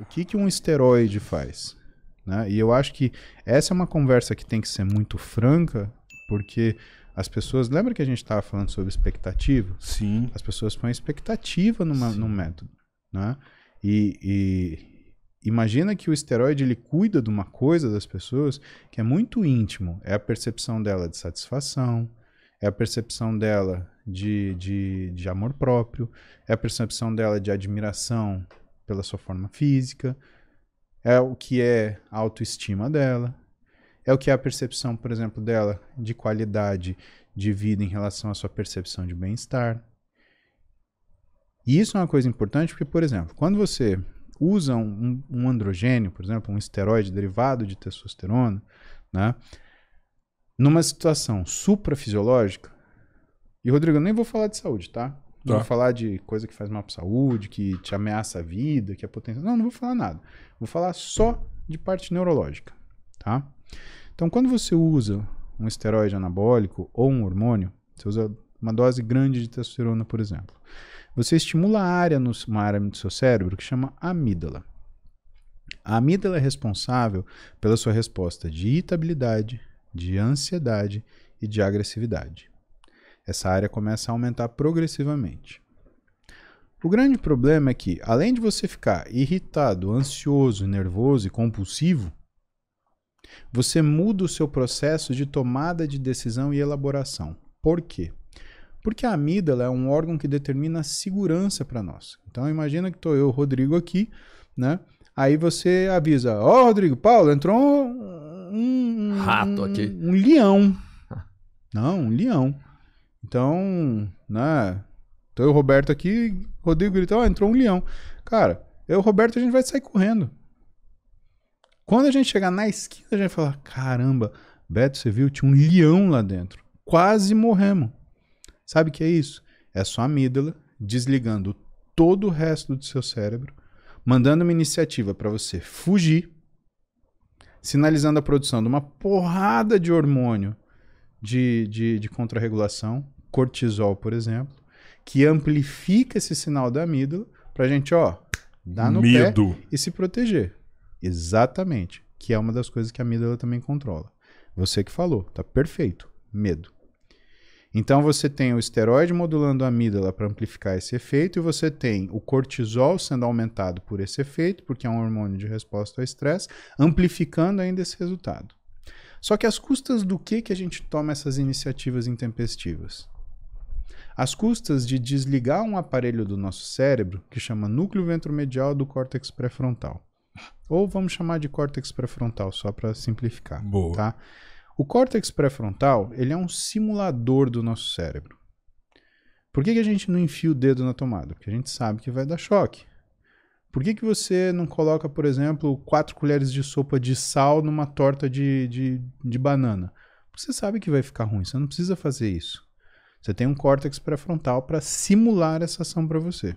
O que, que um esteroide faz? Né? E eu acho que essa é uma conversa que tem que ser muito franca, porque as pessoas. Lembra que a gente estava falando sobre expectativa? Sim. As pessoas põem expectativa numa, num método. Né? E, e, imagina que o esteroide ele cuida de uma coisa das pessoas que é muito íntimo. É a percepção dela de satisfação, é a percepção dela de, de, de amor próprio, é a percepção dela de admiração pela sua forma física, é o que é a autoestima dela, é o que é a percepção, por exemplo, dela de qualidade de vida em relação à sua percepção de bem-estar. E isso é uma coisa importante porque, por exemplo, quando você usa um, um androgênio, por exemplo, um esteroide derivado de testosterona, né, numa situação suprafisiológica, e Rodrigo, eu nem vou falar de saúde, tá? Não tá. vou falar de coisa que faz mal pra saúde, que te ameaça a vida, que é potencial. Não, não vou falar nada. Vou falar só de parte neurológica, tá? Então, quando você usa um esteroide anabólico ou um hormônio, você usa uma dose grande de testosterona, por exemplo, você estimula a área no, uma área do seu cérebro que chama amígdala. A amígdala é responsável pela sua resposta de irritabilidade, de ansiedade e de agressividade essa área começa a aumentar progressivamente. O grande problema é que, além de você ficar irritado, ansioso, nervoso e compulsivo, você muda o seu processo de tomada de decisão e elaboração. Por quê? Porque a amígdala é um órgão que determina a segurança para nós. Então imagina que estou eu, Rodrigo, aqui, né? Aí você avisa, ó oh, Rodrigo, Paulo, entrou um, um rato aqui. Um, um leão. Não, um leão. Então, né? Então eu, Roberto aqui, Rodrigo grita, ó, oh, entrou um leão. Cara, eu o Roberto a gente vai sair correndo. Quando a gente chegar na esquina, a gente falar, caramba, Beto, você viu? Tinha um leão lá dentro. Quase morremos. Sabe o que é isso? É sua amígdala desligando todo o resto do seu cérebro, mandando uma iniciativa para você fugir, sinalizando a produção de uma porrada de hormônio de, de, de contrarregulação, cortisol, por exemplo, que amplifica esse sinal da amígdala para a gente, ó, dar no Medo. pé e se proteger. Exatamente. Que é uma das coisas que a amígdala também controla. Você que falou, tá perfeito. Medo. Então você tem o esteroide modulando a amígdala para amplificar esse efeito e você tem o cortisol sendo aumentado por esse efeito, porque é um hormônio de resposta ao estresse, amplificando ainda esse resultado. Só que às custas do que, que a gente toma essas iniciativas intempestivas? Às custas de desligar um aparelho do nosso cérebro que chama núcleo ventromedial do córtex pré-frontal. Ou vamos chamar de córtex pré-frontal, só para simplificar. Boa. Tá? O córtex pré-frontal ele é um simulador do nosso cérebro. Por que, que a gente não enfia o dedo na tomada? Porque a gente sabe que vai dar choque. Por que, que você não coloca, por exemplo, quatro colheres de sopa de sal numa torta de, de, de banana? Porque você sabe que vai ficar ruim, você não precisa fazer isso. Você tem um córtex pré-frontal para simular essa ação para você.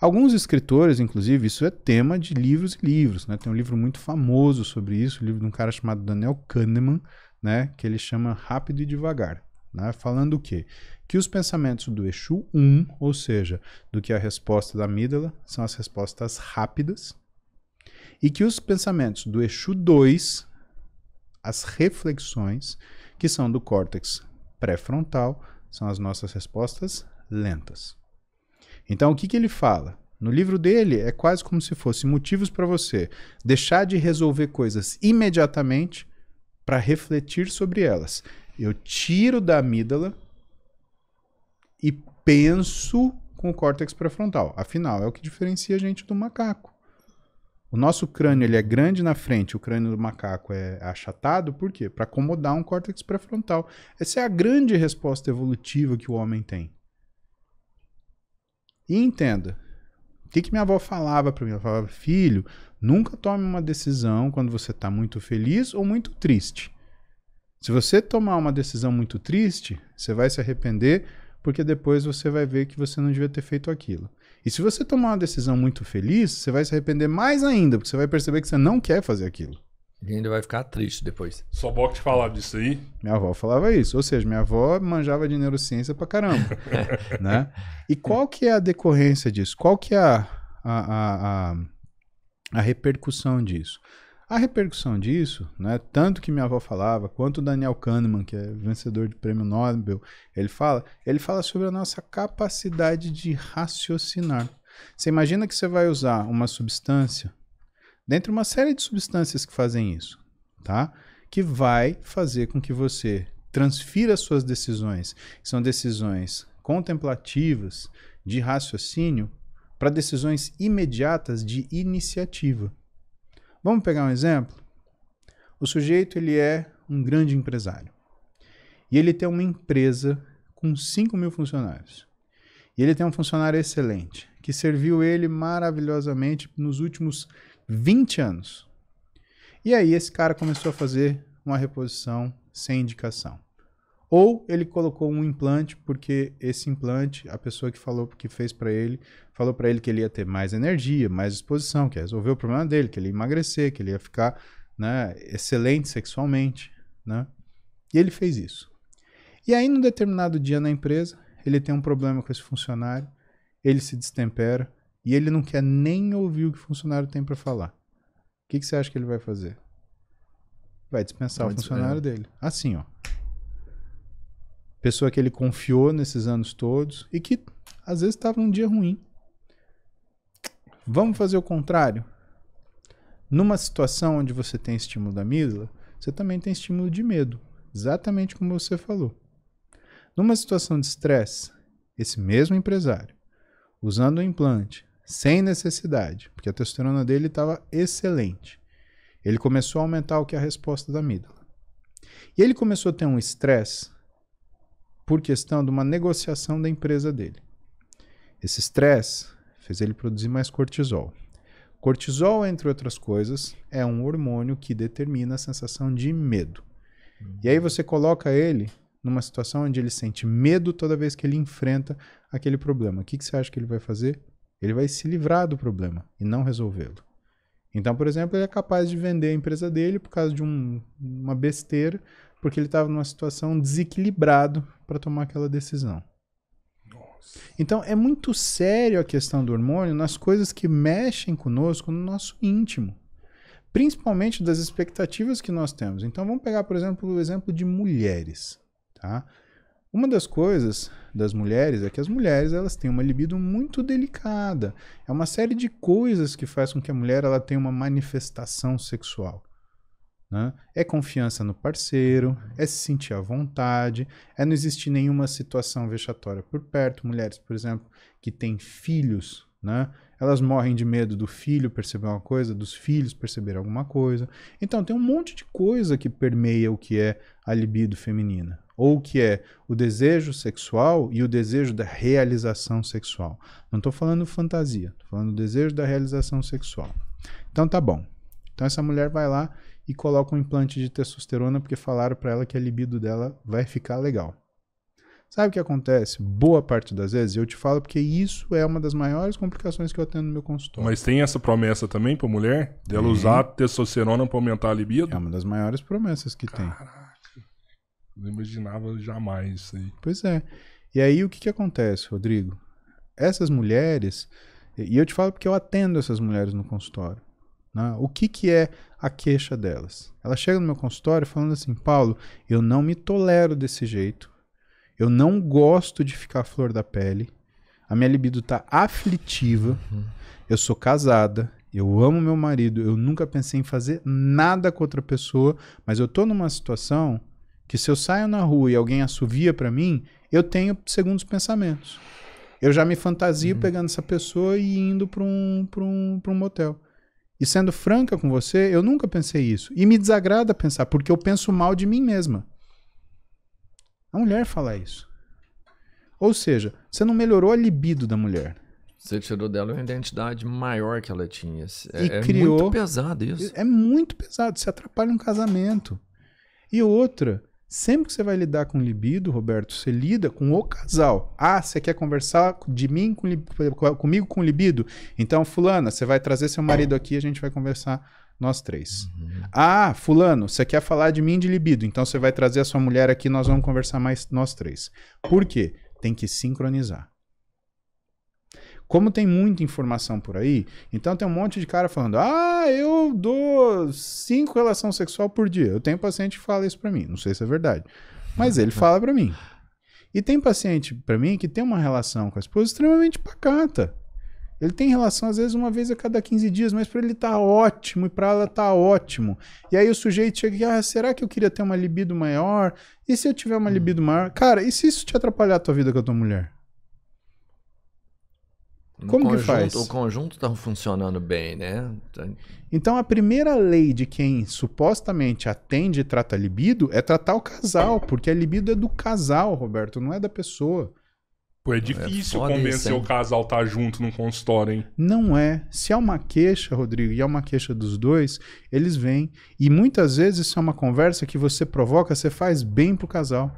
Alguns escritores, inclusive, isso é tema de livros e livros. Né? Tem um livro muito famoso sobre isso, o um livro de um cara chamado Daniel Kahneman, né? que ele chama Rápido e Devagar. Né? Falando o quê? Que os pensamentos do Exu 1, um, ou seja, do que é a resposta da amígdala, são as respostas rápidas, e que os pensamentos do Exu 2, as reflexões, que são do córtex pré-frontal, são as nossas respostas lentas. Então, o que, que ele fala? No livro dele, é quase como se fosse motivos para você deixar de resolver coisas imediatamente para refletir sobre elas. Eu tiro da amígdala e penso com o córtex pré-frontal. Afinal, é o que diferencia a gente do macaco. O nosso crânio ele é grande na frente, o crânio do macaco é achatado, por quê? Para acomodar um córtex pré-frontal. Essa é a grande resposta evolutiva que o homem tem. E entenda, o que, que minha avó falava para mim? Ela falava, filho, nunca tome uma decisão quando você está muito feliz ou muito triste. Se você tomar uma decisão muito triste, você vai se arrepender, porque depois você vai ver que você não devia ter feito aquilo. E se você tomar uma decisão muito feliz, você vai se arrepender mais ainda, porque você vai perceber que você não quer fazer aquilo. E ainda vai ficar triste depois. Só avó te falava disso aí? Minha avó falava isso. Ou seja, minha avó manjava de neurociência pra caramba. né? E qual que é a decorrência disso? Qual que é a, a, a, a repercussão disso? A repercussão disso, né, tanto que minha avó falava, quanto o Daniel Kahneman, que é vencedor de prêmio Nobel, ele fala, ele fala sobre a nossa capacidade de raciocinar. Você imagina que você vai usar uma substância, dentre uma série de substâncias que fazem isso, tá? Que vai fazer com que você transfira suas decisões, que são decisões contemplativas, de raciocínio, para decisões imediatas de iniciativa. Vamos pegar um exemplo? O sujeito ele é um grande empresário. E ele tem uma empresa com 5 mil funcionários. E ele tem um funcionário excelente, que serviu ele maravilhosamente nos últimos 20 anos. E aí esse cara começou a fazer uma reposição sem indicação. Ou ele colocou um implante porque esse implante, a pessoa que falou que fez para ele, falou para ele que ele ia ter mais energia, mais disposição, que ia resolver o problema dele, que ele ia emagrecer, que ele ia ficar, né, excelente sexualmente, né? E ele fez isso. E aí num determinado dia na empresa, ele tem um problema com esse funcionário, ele se destempera e ele não quer nem ouvir o que o funcionário tem para falar. O que, que, você acha que ele vai fazer? Vai dispensar Pode o funcionário ser. dele. Assim, ó pessoa que ele confiou nesses anos todos e que às vezes estava um dia ruim. Vamos fazer o contrário. Numa situação onde você tem estímulo da amígdala, você também tem estímulo de medo, exatamente como você falou. Numa situação de estresse, esse mesmo empresário, usando o implante, sem necessidade, porque a testosterona dele estava excelente, ele começou a aumentar o que é a resposta da amígdala. E ele começou a ter um estresse por questão de uma negociação da empresa dele. Esse estresse fez ele produzir mais cortisol. Cortisol, entre outras coisas, é um hormônio que determina a sensação de medo. E aí você coloca ele numa situação onde ele sente medo toda vez que ele enfrenta aquele problema. O que, que você acha que ele vai fazer? Ele vai se livrar do problema e não resolvê-lo. Então, por exemplo, ele é capaz de vender a empresa dele por causa de um, uma besteira, porque ele estava numa situação desequilibrado para tomar aquela decisão. Então é muito sério a questão do hormônio nas coisas que mexem conosco no nosso íntimo, principalmente das expectativas que nós temos. Então vamos pegar, por exemplo, o exemplo de mulheres, tá? Uma das coisas das mulheres é que as mulheres elas têm uma libido muito delicada. É uma série de coisas que faz com que a mulher ela tenha uma manifestação sexual. Né? É confiança no parceiro, é se sentir à vontade, é não existir nenhuma situação vexatória por perto. Mulheres, por exemplo, que têm filhos, né? elas morrem de medo do filho perceber uma coisa, dos filhos perceber alguma coisa. Então, tem um monte de coisa que permeia o que é a libido feminina, ou que é o desejo sexual e o desejo da realização sexual. Não estou falando fantasia, estou falando desejo da realização sexual. Então, tá bom. Então, essa mulher vai lá e coloca um implante de testosterona porque falaram para ela que a libido dela vai ficar legal. Sabe o que acontece? Boa parte das vezes, eu te falo porque isso é uma das maiores complicações que eu tenho no meu consultório. Mas tem essa promessa também para mulher? Dela de usar testosterona para aumentar a libido? É uma das maiores promessas que Caraca, tem. Caraca, não imaginava jamais isso aí. Pois é. E aí o que, que acontece, Rodrigo? Essas mulheres, e eu te falo porque eu atendo essas mulheres no consultório. Né? O que, que é a queixa delas? Ela chega no meu consultório falando assim: Paulo, eu não me tolero desse jeito, eu não gosto de ficar à flor da pele, a minha libido está aflitiva, uhum. eu sou casada, eu amo meu marido, eu nunca pensei em fazer nada com outra pessoa, mas eu tô numa situação que se eu saio na rua e alguém assovia para mim, eu tenho segundos pensamentos. Eu já me fantasio uhum. pegando essa pessoa e indo para um, um, um motel. E sendo franca com você, eu nunca pensei isso. E me desagrada pensar, porque eu penso mal de mim mesma. A mulher fala isso. Ou seja, você não melhorou a libido da mulher. Você tirou dela uma identidade maior que ela tinha. É, e é muito pesado isso. É muito pesado. Você atrapalha um casamento. E outra, Sempre que você vai lidar com libido, Roberto, você lida com o casal. Ah, você quer conversar de mim com, comigo com libido? Então, fulana, você vai trazer seu marido aqui, a gente vai conversar nós três. Uhum. Ah, fulano, você quer falar de mim de libido? Então você vai trazer a sua mulher aqui, nós vamos conversar mais nós três. Por quê? Tem que sincronizar. Como tem muita informação por aí, então tem um monte de cara falando: ah, eu dou cinco relações sexual por dia. Eu tenho paciente que fala isso para mim. Não sei se é verdade, mas ele fala para mim. E tem paciente para mim que tem uma relação com a esposa extremamente pacata. Ele tem relação às vezes uma vez a cada 15 dias, mas para ele tá ótimo e para ela tá ótimo. E aí o sujeito chega e ah, será que eu queria ter uma libido maior? E se eu tiver uma hum. libido maior? Cara, e se isso te atrapalhar a tua vida com a tua mulher? Como conjunto, que faz? O conjunto está funcionando bem, né? Então a primeira lei de quem supostamente atende e trata libido é tratar o casal, porque a libido é do casal, Roberto, não é da pessoa. Pô, é difícil é convencer isso, o casal a tá estar junto num consultório, hein? Não é. Se é uma queixa, Rodrigo, e é uma queixa dos dois, eles vêm. E muitas vezes isso é uma conversa que você provoca, você faz bem pro casal.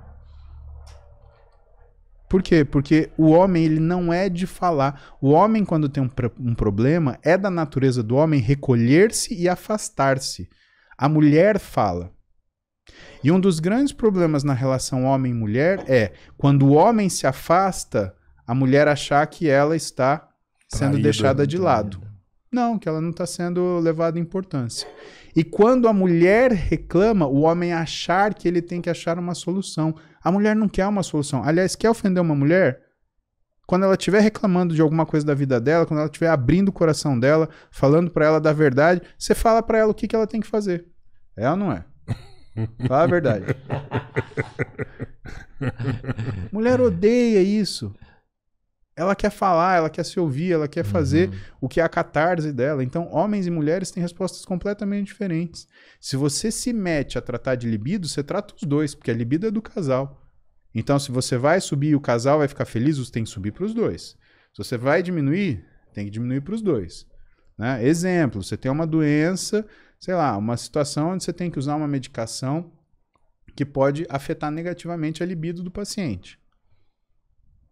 Por quê? Porque o homem ele não é de falar. O homem, quando tem um, um problema, é da natureza do homem recolher-se e afastar-se. A mulher fala. E um dos grandes problemas na relação homem-mulher é quando o homem se afasta, a mulher achar que ela está sendo deixada de lado. Não, que ela não está sendo levada em importância. E quando a mulher reclama, o homem achar que ele tem que achar uma solução. A mulher não quer uma solução. Aliás, quer ofender uma mulher? Quando ela estiver reclamando de alguma coisa da vida dela, quando ela estiver abrindo o coração dela, falando para ela da verdade, você fala para ela o que, que ela tem que fazer. É ou não é? Fala a verdade. mulher odeia isso ela quer falar, ela quer se ouvir, ela quer fazer uhum. o que é a catarse dela. Então, homens e mulheres têm respostas completamente diferentes. Se você se mete a tratar de libido, você trata os dois, porque a libido é do casal. Então, se você vai subir e o casal vai ficar feliz, você tem que subir para os dois. Se você vai diminuir, tem que diminuir para os dois. Né? Exemplo, você tem uma doença, sei lá, uma situação onde você tem que usar uma medicação que pode afetar negativamente a libido do paciente.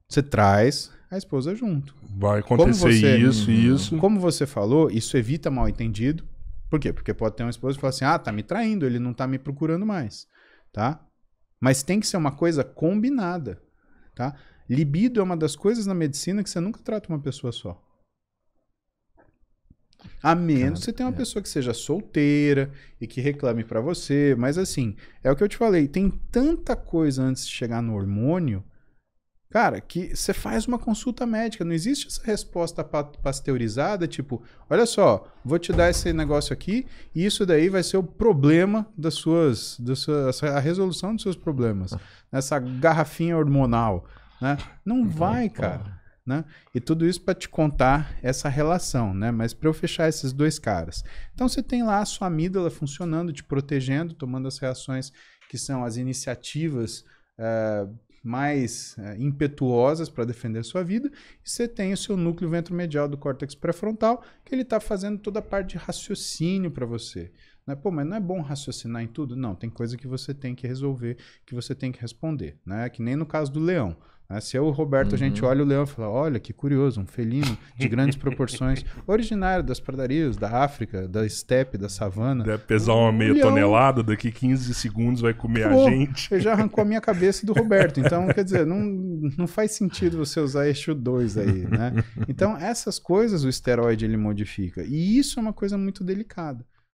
Você traz a esposa junto. Vai acontecer você, isso, uhum. isso. Como você falou, isso evita mal entendido. Por quê? Porque pode ter uma esposa que fala assim: ah, tá me traindo, ele não tá me procurando mais. Tá? Mas tem que ser uma coisa combinada. Tá? Libido é uma das coisas na medicina que você nunca trata uma pessoa só. A menos que você tem uma é. pessoa que seja solteira e que reclame para você, mas assim, é o que eu te falei, tem tanta coisa antes de chegar no hormônio Cara, que você faz uma consulta médica, não existe essa resposta pasteurizada, tipo, olha só, vou te dar esse negócio aqui e isso daí vai ser o problema das suas, das suas a resolução dos seus problemas, ah. nessa garrafinha hormonal, né? Não vai, cara, né? E tudo isso para te contar essa relação, né? Mas para eu fechar esses dois caras. Então você tem lá a sua amígdala funcionando, te protegendo, tomando as reações que são as iniciativas Uh, mais é, impetuosas para defender sua vida, e você tem o seu núcleo ventromedial do córtex pré-frontal, que ele está fazendo toda a parte de raciocínio para você. Né? Pô, mas não é bom raciocinar em tudo? Não, tem coisa que você tem que resolver, que você tem que responder. Né? Que nem no caso do leão. Né? Se é o Roberto, uhum. a gente uhum. olha o leão e fala: olha que curioso, um felino de grandes proporções, originário das pradarias, da África, da estepe, da savana. Deve pesar uma meia leão... tonelada, daqui 15 segundos vai comer Pô, a gente. Ele já arrancou a minha cabeça do Roberto. Então, quer dizer, não, não faz sentido você usar eixo 2 aí. Né? Então, essas coisas o esteroide ele modifica. E isso é uma coisa muito delicada.